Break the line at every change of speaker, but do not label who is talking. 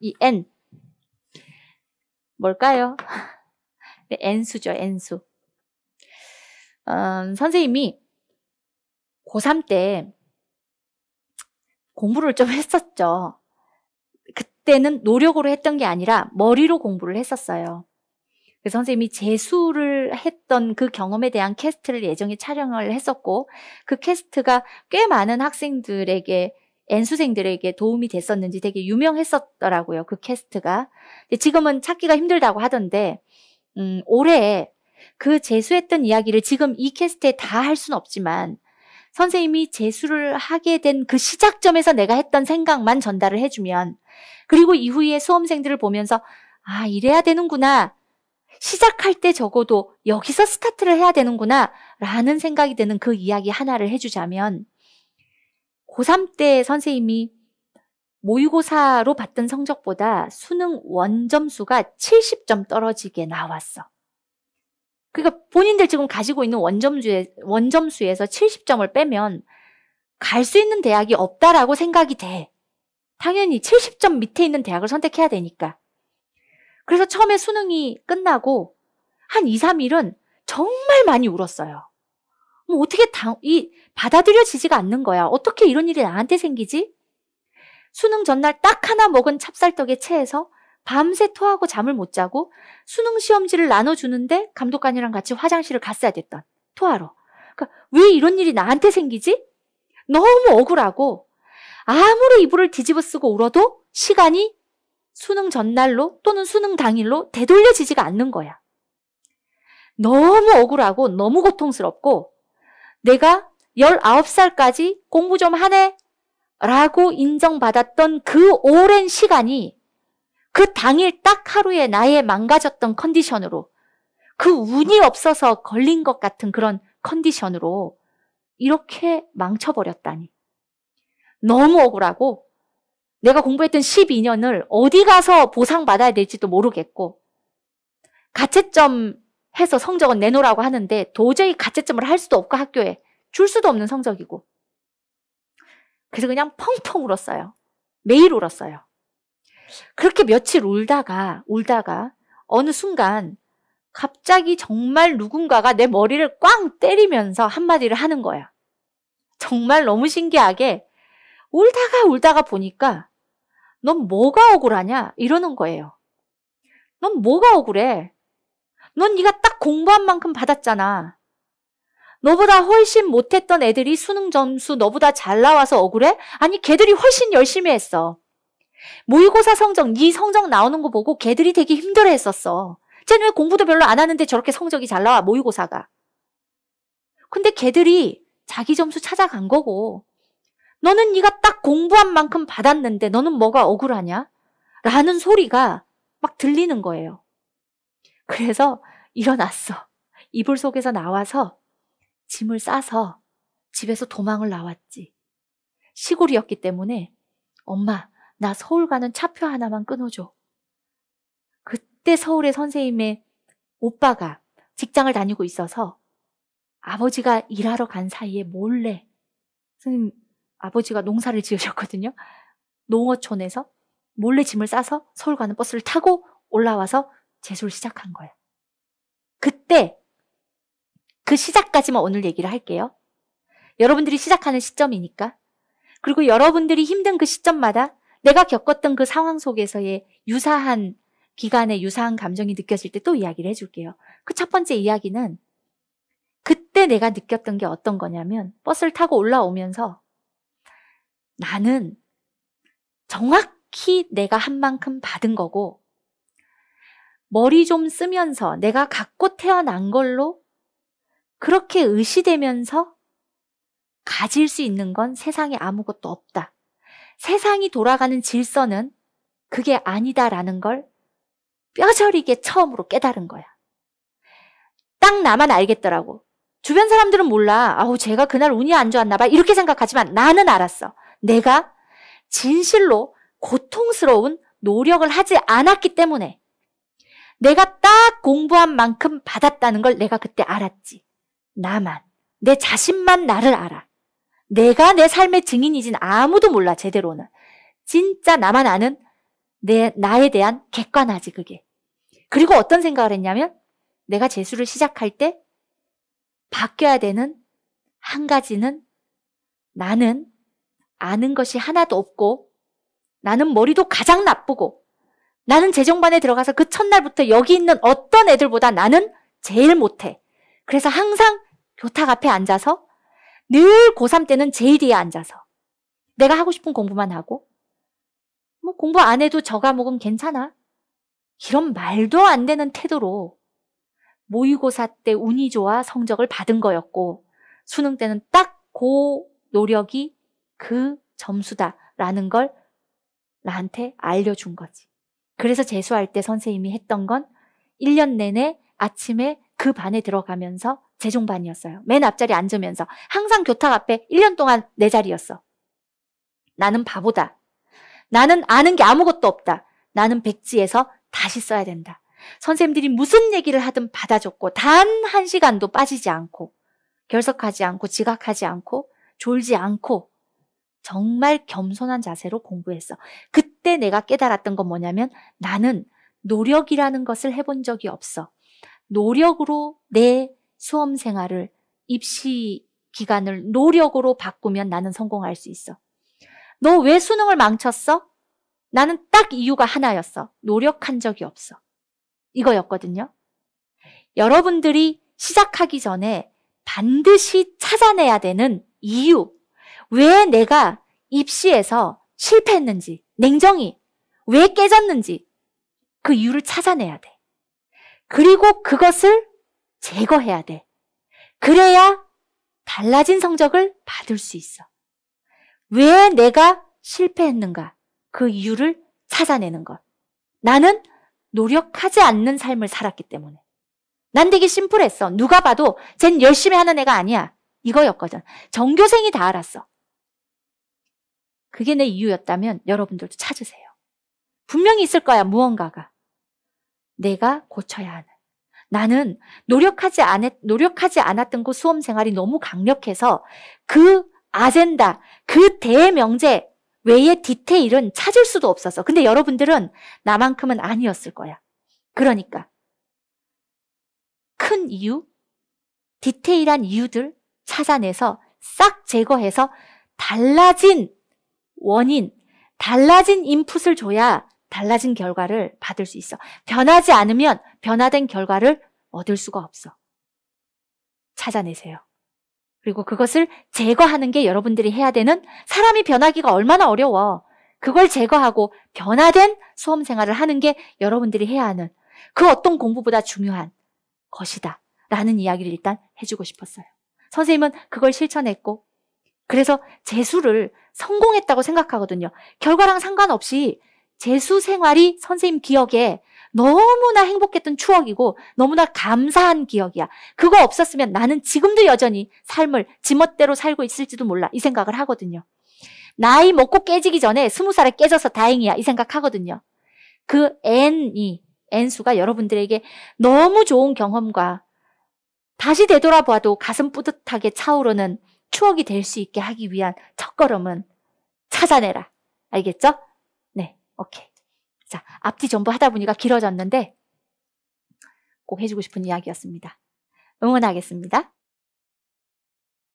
이 n 뭘까요? 네, n수죠, n수. 음, 선생님이 고3 때 공부를 좀 했었죠. 그때는 노력으로 했던 게 아니라 머리로 공부를 했었어요. 그래서 선생님이 재수를 했던 그 경험에 대한 캐스트를 예정에 촬영을 했었고 그 캐스트가 꽤 많은 학생들에게 앤수생들에게 도움이 됐었는지 되게 유명했었더라고요. 그 캐스트가. 근데 지금은 찾기가 힘들다고 하던데, 음, 올해 그 재수했던 이야기를 지금 이 캐스트에 다 할 수는 없지만, 선생님이 재수를 하게 된 그 시작점에서 내가 했던 생각만 전달을 해주면, 그리고 이후에 수험생들을 보면서, 아, 이래야 되는구나. 시작할 때 적어도 여기서 스타트를 해야 되는구나. 라는 생각이 드는 그 이야기 하나를 해주자면, 고3 때 선생님이 모의고사로 봤던 성적보다 수능 원점수가 70점 떨어지게 나왔어. 그러니까 본인들 지금 가지고 있는 원점수에, 원점수에서 70점을 빼면 갈 수 있는 대학이 없다라고 생각이 돼. 당연히 70점 밑에 있는 대학을 선택해야 되니까. 그래서 처음에 수능이 끝나고 한 2, 3일은 정말 많이 울었어요. 뭐 어떻게 당, 이, 받아들여지지가 않는 거야. 어떻게 이런 일이 나한테 생기지? 수능 전날 딱 하나 먹은 찹쌀떡에 체해서 밤새 토하고 잠을 못 자고 수능 시험지를 나눠주는데 감독관이랑 같이 화장실을 갔어야 됐던 토하러. 그러니까 왜 이런 일이 나한테 생기지? 너무 억울하고 아무리 이불을 뒤집어 쓰고 울어도 시간이 수능 전날로 또는 수능 당일로 되돌려지지가 않는 거야. 너무 억울하고 너무 고통스럽고 내가 19살까지 공부 좀 하네? 라고 인정받았던 그 오랜 시간이 그 당일 딱 하루에 나의 망가졌던 컨디션으로 그 운이 없어서 걸린 것 같은 그런 컨디션으로 이렇게 망쳐버렸다니. 너무 억울하고 내가 공부했던 12년을 어디 가서 보상받아야 될지도 모르겠고 가채점 해서 성적은 내놓으라고 하는데 도저히 가채점을 할 수도 없고 학교에 줄 수도 없는 성적이고 그래서 그냥 펑펑 울었어요. 매일 울었어요. 그렇게 며칠 울다가 울다가 어느 순간 갑자기 정말 누군가가 내 머리를 꽝 때리면서 한마디를 하는 거야. 정말 너무 신기하게 울다가 울다가 보니까 넌 뭐가 억울하냐 이러는 거예요. 넌 뭐가 억울해? 넌 네가 딱 공부한 만큼 받았잖아. 너보다 훨씬 못했던 애들이 수능 점수 너보다 잘 나와서 억울해? 아니 걔들이 훨씬 열심히 했어. 모의고사 성적, 네 성적 나오는 거 보고 걔들이 되게 힘들어했었어. 쟤는 왜 공부도 별로 안 하는데 저렇게 성적이 잘 나와 모의고사가. 근데 걔들이 자기 점수 찾아간 거고 너는 네가 딱 공부한 만큼 받았는데 너는 뭐가 억울하냐? 라는 소리가 막 들리는 거예요. 그래서 일어났어. 이불 속에서 나와서 짐을 싸서 집에서 도망을 나왔지. 시골이었기 때문에 엄마, 나 서울 가는 차표 하나만 끊어줘. 그때 서울의 선생님의 오빠가 직장을 다니고 있어서 아버지가 일하러 간 사이에 몰래 선생님 아버지가 농사를 지으셨거든요. 농어촌에서 몰래 짐을 싸서 서울 가는 버스를 타고 올라와서 재수를 시작한 거예요. 그때 그 시작까지만 오늘 얘기를 할게요. 여러분들이 시작하는 시점이니까. 그리고 여러분들이 힘든 그 시점마다 내가 겪었던 그 상황 속에서의 유사한 기간의 유사한 감정이 느껴질 때 또 이야기를 해줄게요. 그 첫 번째 이야기는 그때 내가 느꼈던 게 어떤 거냐면 버스를 타고 올라오면서 나는 정확히 내가 한 만큼 받은 거고 머리 좀 쓰면서 내가 갖고 태어난 걸로 그렇게 의시되면서 가질 수 있는 건 세상에 아무것도 없다. 세상이 돌아가는 질서는 그게 아니다라는 걸 뼈저리게 처음으로 깨달은 거야. 딱 나만 알겠더라고. 주변 사람들은 몰라. 아우, 제가 그날 운이 안 좋았나 봐. 이렇게 생각하지만 나는 알았어. 내가 진실로 고통스러운 노력을 하지 않았기 때문에 내가 딱 공부한 만큼 받았다는 걸 내가 그때 알았지. 나만, 내 자신만 나를 알아. 내가 내 삶의 증인이진 아무도 몰라, 제대로는. 진짜 나만 아는 내, 나에 대한 객관화지 그게. 그리고 어떤 생각을 했냐면, 내가 재수를 시작할 때, 바뀌어야 되는 한 가지는 나는 아는 것이 하나도 없고, 나는 머리도 가장 나쁘고, 나는 재정반에 들어가서 그 첫날부터 여기 있는 어떤 애들보다 나는 제일 못해. 그래서 항상 교탁 앞에 앉아서 늘 고3 때는 제일 뒤에 앉아서 내가 하고 싶은 공부만 하고 뭐 공부 안 해도 저 과목은 괜찮아. 이런 말도 안 되는 태도로 모의고사 때 운이 좋아 성적을 받은 거였고 수능 때는 딱그 노력이 그 점수다라는 걸 나한테 알려준 거지. 그래서 재수할 때 선생님이 했던 건 1년 내내 아침에 그 반에 들어가면서 재종반이었어요. 맨 앞자리 앉으면서 항상 교탁 앞에 1년 동안 내 자리였어. 나는 바보다. 나는 아는 게 아무것도 없다. 나는 백지에서 다시 써야 된다. 선생님들이 무슨 얘기를 하든 받아줬고 단 한 시간도 빠지지 않고 결석하지 않고 지각하지 않고 졸지 않고 정말 겸손한 자세로 공부했어. 그 그때 내가 깨달았던 건 뭐냐면 나는 노력이라는 것을 해본 적이 없어. 노력으로 내 수험 생활을 입시 기간을 노력으로 바꾸면 나는 성공할 수 있어. 너 왜 수능을 망쳤어? 나는 딱 이유가 하나였어. 노력한 적이 없어. 이거였거든요. 여러분들이 시작하기 전에 반드시 찾아내야 되는 이유. 왜 내가 입시에서 실패했는지, 냉정히 왜 깨졌는지 그 이유를 찾아내야 돼. 그리고 그것을 제거해야 돼. 그래야 달라진 성적을 받을 수 있어. 왜 내가 실패했는가? 그 이유를 찾아내는 것. 나는 노력하지 않는 삶을 살았기 때문에. 난 되게 심플했어. 누가 봐도 쟨 열심히 하는 애가 아니야. 이거였거든. 정교생이다 알았어. 그게 내 이유였다면 여러분들도 찾으세요. 분명히 있을 거야, 무언가가. 내가 고쳐야 하는. 나는 노력하지 않았, 노력하지 않았던 그 수험 생활이 너무 강력해서 그 아젠다, 그 대명제 외의 디테일은 찾을 수도 없었어. 근데 여러분들은 나만큼은 아니었을 거야. 그러니까. 큰 이유, 디테일한 이유들 찾아내서 싹 제거해서 달라진 원인, 달라진 인풋을 줘야 달라진 결과를 받을 수 있어. 변하지 않으면 변화된 결과를 얻을 수가 없어. 찾아내세요. 그리고 그것을 제거하는 게 여러분들이 해야 되는 사람이 변하기가 얼마나 어려워. 그걸 제거하고 변화된 수험 생활을 하는 게 여러분들이 해야 하는 그 어떤 공부보다 중요한 것이다. 라는 이야기를 일단 해주고 싶었어요. 선생님은 그걸 실천했고 그래서 재수를 성공했다고 생각하거든요. 결과랑 상관없이 재수 생활이 선생님 기억에 너무나 행복했던 추억이고 너무나 감사한 기억이야. 그거 없었으면 나는 지금도 여전히 삶을 지멋대로 살고 있을지도 몰라 이 생각을 하거든요. 나이 먹고 깨지기 전에 스무 살에 깨져서 다행이야 이 생각하거든요. 그 N이 N수가 여러분들에게 너무 좋은 경험과 다시 되돌아봐도 가슴 뿌듯하게 차오르는 추억이 될 수 있게 하기 위한 첫걸음은 찾아내라. 알겠죠? 네, 오케이. 자, 앞뒤 전부 하다 보니까 길어졌는데 꼭 해주고 싶은 이야기였습니다. 응원하겠습니다.